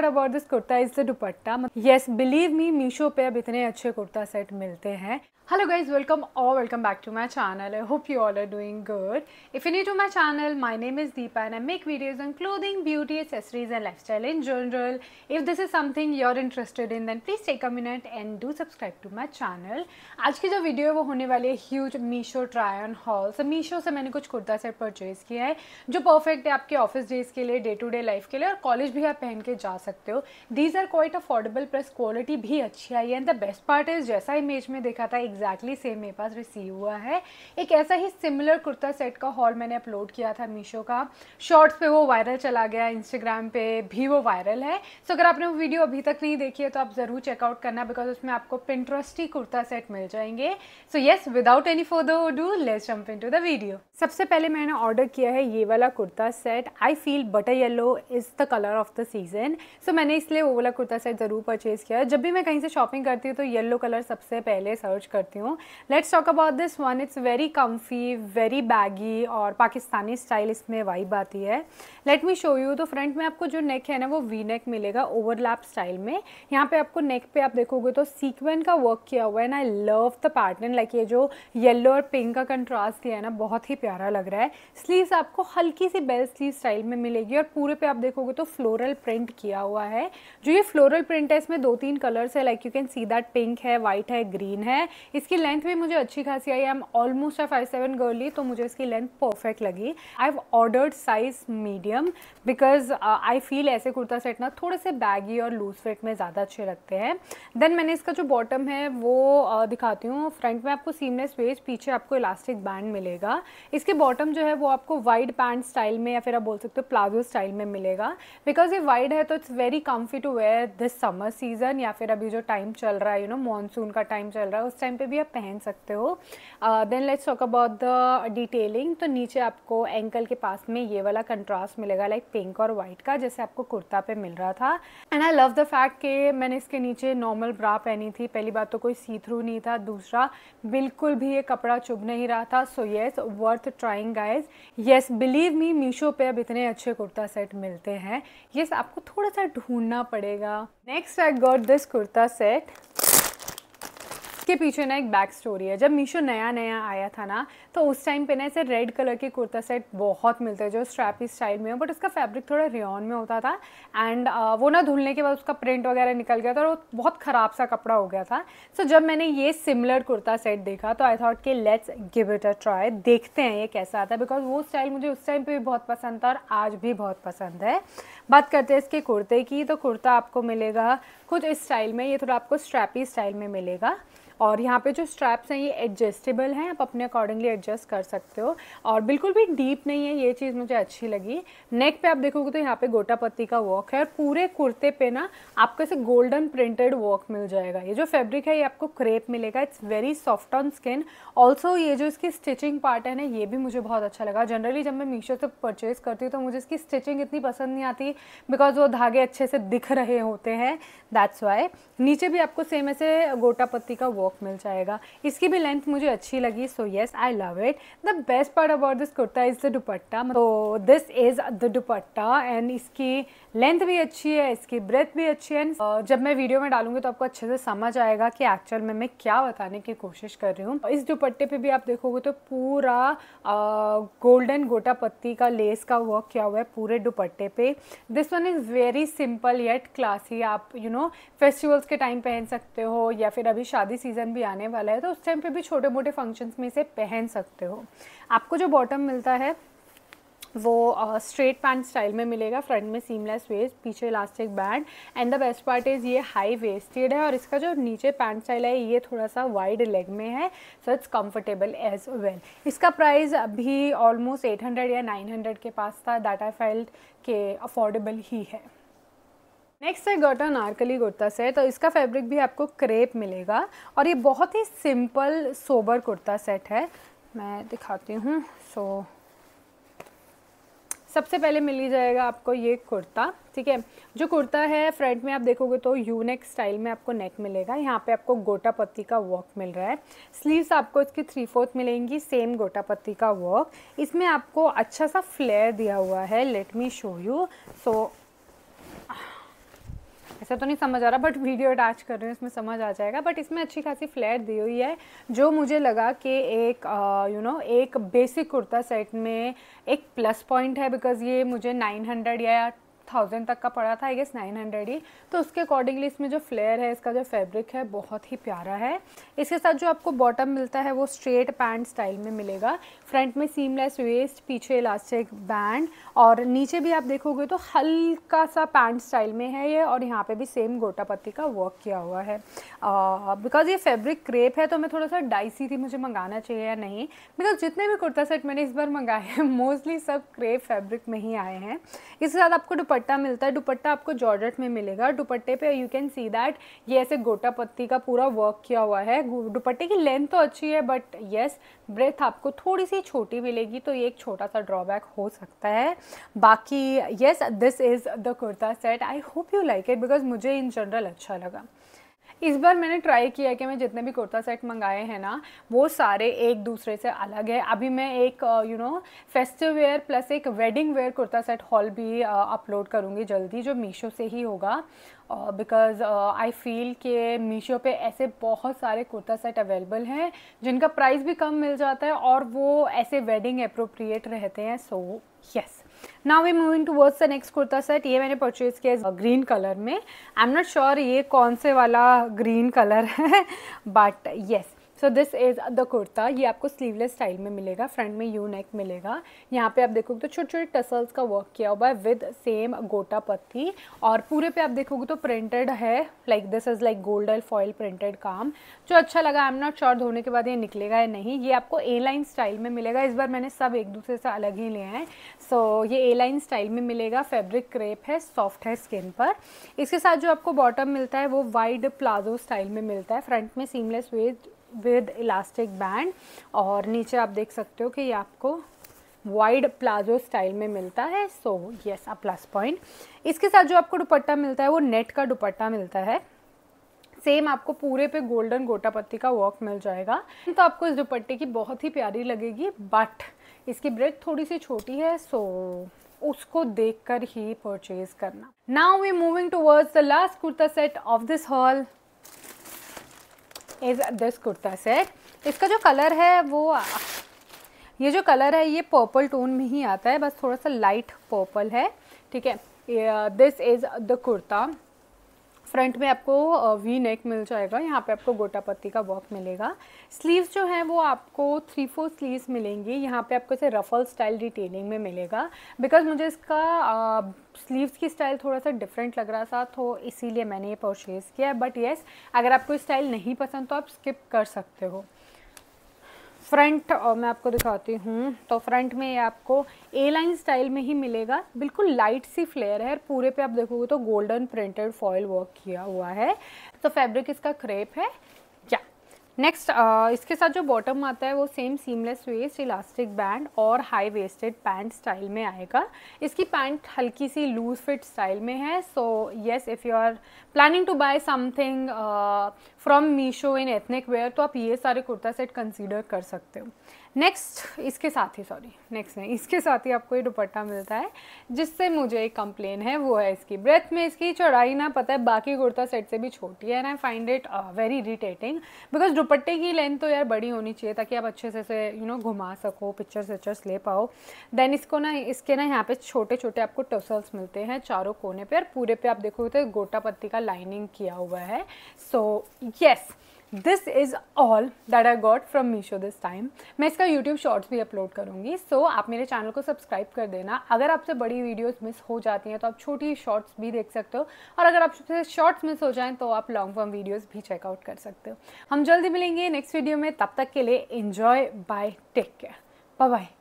Thought about this kurta is the dupatta yes believe me Meesho पे अब इतने अच्छे कुर्ता सेट मिलते हैं हेलो गाइज वेलकम और welcome back to my channel I hope you all are doing good if you new to my channel my name is Deepa and I make videos on clothing beauty accessories and life style in general if this is something you are interested in then please take a minute and do subscribe to my channel आज की जो video है वो होने वाली है huge Meesho try on haul so Meesho से मैंने कुछ कुर्ता सेट परचेज किया है जो परफेक्ट है आपके ऑफिस डेज के लिए डे टू डे लाइफ के लिए और कॉलेज भी आप पहन के जा सकते सकते हो these are quite affordable plus quality भी अच्छी आई है and the best part is जैसा इमेज में देखा था एग्जैक्टली सेम मेरे पास रिसीव हुआ है एक ऐसा ही सिमिलर कुर्ता सेट का हॉल मैंने अपलोड किया था मीशो का शॉर्ट्स पे वो वायरल चला गया इंस्टाग्राम पे भी वो वायरल है सो so, अगर आपने वो वीडियो अभी तक नहीं देखी है तो आप ज़रूर चेकआउट करना बिकॉज उसमें आपको पिंट्रस्टी कुर्ता सेट मिल जाएंगे so yes without any further ado let's jump into the video सबसे पहले मैंने ऑर्डर किया है ये वाला kurta set I feel butter yellow is the colour of the season so so, मैंने इसलिए वो वाला कुर्ता सेट ज़रूर परचेज़ किया जब भी मैं कहीं से शॉपिंग करती हूँ तो येलो कलर सबसे पहले सर्च करती हूँ let's talk about this one it's very comfy very baggy और पाकिस्तानी स्टाइल इसमें वाइब आती है लेट मी शो यू तो फ्रंट में आपको जो नेक है ना वो वी नेक मिलेगा ओवरलैप स्टाइल में यहाँ पे आपको नेक पे आप देखोगे तो सीक्वेंट का वर्क किया हुआ है ना I love the pattern like ये जो येलो और पिंक का कंट्रास्ट दिया है ना बहुत ही प्यारा लग रहा है स्लीव्स आपको हल्की सी बेल स्लीव स्टाइल में मिलेगी और पूरे पे आप देखोगे तो फ्लोरल प्रिंट किया भरा हुआ है जो ये फ्लोरल प्रिंट है इसमें दो तीन कलर्स है like you can see that pink है वाइट है ग्रीन है इसकी लेंथ भी मुझे अच्छी खासी I am almost a five seven girly तो मुझे इसकी लेंथ परफेक्ट लगी I have ordered size medium because I feel ऐसे कुर्ता सेट ना थोड़े से बैगी और लूज फिट में ज़्यादा अच्छे लगते हैं देन मैंने इसका जो बॉटम है वो uh, दिखाती हूँ फ्रंट में आपको सीमलेस वेज पीछे आपको इलास्टिक बैंड मिलेगा इसके बॉटम जो है वो आपको वाइड पैंट स्टाइल में या फिर आप बोल सकते हो प्लाजो स्टाइल में मिलेगा बिकॉज ये वाइड है तो it's very comfy to wear this summer season या फिर अभी जो टाइम चल रहा है यू नो मानसून का टाइम चल रहा है उस टाइम पे भी आप पहन सकते हो then let's talk about the detailing तो नीचे आपको एंकल के पास में ये वाला कंट्रास्ट मिलेगा लाइक पिंक और वाइट का जैसे आपको कुर्ता पे मिल रहा था and I love the fact कि मैंने इसके नीचे नॉर्मल ब्रा पहनी थी पहली बात तो कोई सी थ्रू नहीं था दूसरा बिल्कुल भी ये कपड़ा चुभ नहीं रहा था so yes worth trying guys yes believe me Meesho पे अब इतने अच्छे कुर्ता सेट मिलते हैं येस yes, आपको थोड़ा सा ढूंढना पड़ेगा next I got this kurta set इसके पीछे ना एक बैक स्टोरी है जब मीशो नया नया आया था ना तो उस टाइम पे ना ऐसे रेड कलर के कुर्ता सेट बहुत मिलते हैं जो स्ट्रैपी स्टाइल में हो बट उसका फैब्रिक थोड़ा रेन में होता था एंड uh, वो ना धुलने के बाद उसका प्रिंट वगैरह निकल गया था और वो बहुत ख़राब सा कपड़ा हो गया था सो जब मैंने ये सिमिलर कुर्ता सेट देखा तो आई थॉट कि let's give it a try देखते हैं ये कैसा आता है बिकॉज वो स्टाइल मुझे उस टाइम पर भी बहुत पसंद था और आज भी बहुत पसंद है बात करते हैं इसके कुर्ते की तो कुर्ता आपको मिलेगा कुछ इस स्टाइल में ये थोड़ा आपको स्ट्रैपी स्टाइल में मिलेगा और यहाँ पे जो स्ट्रैप्स हैं ये एडजस्टेबल हैं आप अपने अकॉर्डिंगली एडजस्ट कर सकते हो और बिल्कुल भी डीप नहीं है ये चीज़ मुझे अच्छी लगी नेक पे आप देखोगे तो यहाँ पे गोटापत्ती का वर्क है और पूरे कुर्ते पे ना आपको ऐसे गोल्डन प्रिंटेड वर्क मिल जाएगा ये जो फेब्रिक है ये आपको क्रेप मिलेगा it's very soft on skin also ये जो इसकी स्टिचिंग पार्ट है ना ये भी मुझे बहुत अच्छा लगा जनरली जब मैं मीशो से परचेज करती हूँ तो मुझे इसकी स्टिचिंग इतनी पसंद नहीं आती बिकॉज वो धागे अच्छे से दिख रहे होते हैं दैट्स वाई नीचे भी आपको सेम ऐसे गोटापत्ती का वर्क वर्क मिल जाएगा इसकी भी लेंथ मुझे अच्छी लगी so yes I love it the best part about this kurta is the dupatta तो this is the dupatta and इसकी लेंथ भी अच्छी है इसकी ब्रेथ भी अच्छी है uh, जब मैं वीडियो में डालूंगी तो आपको अच्छे से समझ आएगा कि एक्चुअल में मैं क्या बताने की कोशिश कर रही हूँ इस दुपट्टे पे भी आप देखोगे तो पूरा गोल्डन गोटा पत्ती का लेस का वर्क किया हुआ है पूरे दुपट्टे पे this one is very simple yet classy आप यू नो फेस्टिवल्स के टाइम पहन सकते हो या फिर अभी शादी सीज़न सीज़न भी आने वाला है तो उस टाइम पे भी छोटे मोटे फंक्शंस में इसे पहन सकते हो आपको जो बॉटम मिलता है वो स्ट्रेट पैंट स्टाइल में मिलेगा फ्रंट में सीमलेस वेस्ट पीछे elastic band and the best part is ये हाई वेस्टेड है और इसका जो नीचे पैंट स्टाइल है ये थोड़ा सा वाइड लेग में है so it's comfortable as well इसका प्राइस अभी ऑलमोस्ट 800 या 900 के पास था दैट आई फेल्ट के अफोर्डेबल ही है नेक्स्ट है गोटा नारकली कुर्ता सेट और इसका फैब्रिक भी आपको क्रेप मिलेगा और ये बहुत ही सिंपल सोबर कुर्ता सेट है मैं दिखाती हूँ सो so, सबसे पहले मिल जाएगा आपको ये कुर्ता ठीक है जो कुर्ता है फ्रंट में आप देखोगे तो यूनेक स्टाइल में आपको नेक मिलेगा यहाँ पे आपको गोटा पत्ती का वर्क मिल रहा है स्लीव्स आपको इसकी थ्री फोर्थ मिलेंगी सेम गोटा पत्ती का वर्क इसमें आपको अच्छा सा फ्लेयर दिया हुआ है let me show you so ऐसा तो नहीं समझ आ रहा बट वीडियो अटैच कर रहे हैं इसमें समझ आ जाएगा बट इसमें अच्छी खासी फ्लैट दी हुई है जो मुझे लगा कि एक you uh, know you know, एक बेसिक कुर्ता सेट में एक प्लस पॉइंट है बिकॉज़ ये मुझे हंड्रेड या थाउजेंड तक का पड़ा था आई गेस नाइन हंड्रेड ही तो उसके अकॉर्डिंगली इसमें जो फ्लेयर है इसका जो फैब्रिक है बहुत ही प्यारा है इसके साथ जो आपको बॉटम मिलता है वो स्ट्रेट पैंट स्टाइल में मिलेगा फ्रंट में सीमलेस वेस्ट पीछे इलास्टिक बैंड और नीचे भी आप देखोगे तो हल्का सा पैंट स्टाइल में है ये और यहाँ पर भी सेम गोटापत्ती का वर्क किया हुआ है बिकॉज uh, ये फैब्रिक क्रेप है तो मैं थोड़ा सा डाइसी थी मुझे मंगाना चाहिए या नहीं बिकॉज जितने भी कुर्ता सेट मैंने इस बार मंगाए हैं मोस्टली सब क्रेप फैब्रिक में ही आए हैं इसके साथ आपको दुपट्टा मिलता है दुपट्टा आपको जॉर्जेट में मिलेगा दुपट्टे पे यू कैन सी दैट ये ऐसे गोटा पत्ती का पूरा वर्क किया हुआ है दुपट्टे की लेंथ तो अच्छी है बट येस ब्रेथ आपको थोड़ी सी छोटी मिलेगी तो ये एक छोटा सा ड्रॉबैक हो सकता है बाकी yes this is the kurta set I hope you like it because मुझे इन जनरल अच्छा लगा इस बार मैंने ट्राई किया कि मैं जितने भी कुर्ता सेट मंगाए हैं ना वो सारे एक दूसरे से अलग है अभी मैं एक you know festive wear plus एक wedding wear kurta set haul भी अपलोड uh, करूँगी जल्दी जो मीशो से ही होगा बिकॉज़ आई फील के मीशो पे ऐसे बहुत सारे कुर्ता सेट अवेलेबल हैं जिनका प्राइस भी कम मिल जाता है और वो ऐसे वेडिंग अप्रोप्रिएट रहते हैं so so, yes yes. Now we moving towards the next kurta set ये मैंने परचेज किया ग्रीन कलर में आई एम नॉट श्योर ये कौन से वाला ग्रीन कलर है but yes so this is the kurta ये आपको स्लीवलेस स्टाइल में मिलेगा फ्रंट में यू नेक मिलेगा यहाँ पे आप देखोगे तो छोटे छोटे टसल्स का वर्क किया हुआ है विद सेम गोटा पत्ती और पूरे पे आप देखोगे तो प्रिंटेड है like this is like gold L foil printed काम जो अच्छा लगा आई एम नॉट श्योर धोने के बाद ये निकलेगा या नहीं ये आपको ए लाइन स्टाइल में मिलेगा इस बार मैंने सब एक दूसरे से अलग ही लिए हैं सो so, ये ए लाइन स्टाइल में मिलेगा फेब्रिक क्रेप है सॉफ्ट है स्किन पर इसके साथ जो आपको बॉटम मिलता है वो वाइड प्लाजो स्टाइल में मिलता है फ्रंट में seamless waist with elastic band और नीचे आप देख सकते हो कि ये आपको वाइड प्लाजो स्टाइल में मिलता है so yes a plus point इसके साथ जो आपको दुपट्टा मिलता है वो नेट का दुपट्टा मिलता है सेम आपको पूरे पे गोल्डन गोटा पत्ती का वर्क मिल जाएगा तो आपको इस दुपट्टे की बहुत ही प्यारी लगेगी बट इसकी ब्रेथ थोड़ी सी छोटी है सो उसको देखकर ही परचेज करना now we moving towards the last kurta set of this haul is this kurta set इसका जो कलर है वो ये जो कलर है ये पर्पल टोन में ही आता है बस थोड़ा सा लाइट पर्पल है ठीक है this is the kurta front में आपको वी नेक मिल जाएगा यहाँ पे आपको गोटा पत्ती का वर्क मिलेगा स्लीव्स जो है वो आपको थ्री फोर स्लीव्स मिलेंगी यहाँ पे आपको इसे रफल स्टाइल डिटेलिंग में मिलेगा बिकॉज मुझे इसका स्लीव्स की स्टाइल थोड़ा सा डिफरेंट लग रहा था तो इसीलिए मैंने ये परचेज़ किया बट येस अगर आपको स्टाइल नहीं पसंद तो आप स्किप कर सकते हो फ्रंट और मैं आपको दिखाती हूँ तो फ्रंट में ये आपको ए लाइन स्टाइल में ही मिलेगा बिल्कुल लाइट सी फ्लेयर है पूरे पे आप देखोगे तो गोल्डन प्रिंटेड फॉयल वर्क किया हुआ है तो फैब्रिक इसका क्रेप है नेक्स्ट uh, इसके साथ जो बॉटम आता है वो same seamless waist elastic band और हाई वेस्टेड पैंट स्टाइल में आएगा इसकी पैंट हल्की सी लूज फिट स्टाइल में है so yes if you are planning to buy something from Meesho in ethnic wear तो आप ये सारे कुर्ता सेट कंसिडर कर सकते हो नेक्स्ट इसके साथ ही सॉरी नेक्स्ट नहीं इसके साथ ही आपको ये दुपट्टा मिलता है जिससे मुझे एक कंप्लेन है वो है इसकी ब्रेथ में इसकी चौड़ाई ना पता है बाकी कुर्ता सेट से भी छोटी है and I find it very irritating because दुपट्टे की लेंथ तो यार बड़ी होनी चाहिए ताकि आप अच्छे से से यू नो घुमा सको पिक्चर्स विक्चर्स ले पाओ देन इसको ना इसके ना यहाँ पे छोटे छोटे आपको टसल्स मिलते हैं चारों कोने पे और पूरे पे आप देखोगे तो गोटा पत्ती का लाइनिंग किया हुआ है so so, yes yes. This is all that I got from Meesho this time मैं इसका यूट्यूब शॉर्ट्स भी अपलोड करूँगी सो so, आप मेरे चैनल को सब्सक्राइब कर देना अगर आपसे बड़ी वीडियोस मिस हो जाती हैं तो आप छोटी शॉर्ट्स भी देख सकते हो और अगर आपसे शॉर्ट्स मिस हो जाए तो आप लॉन्ग फॉर्म वीडियोज़ भी चेकआउट कर सकते हो हम जल्दी मिलेंगे नेक्स्ट वीडियो में तब तक के लिए enjoy bye take care bye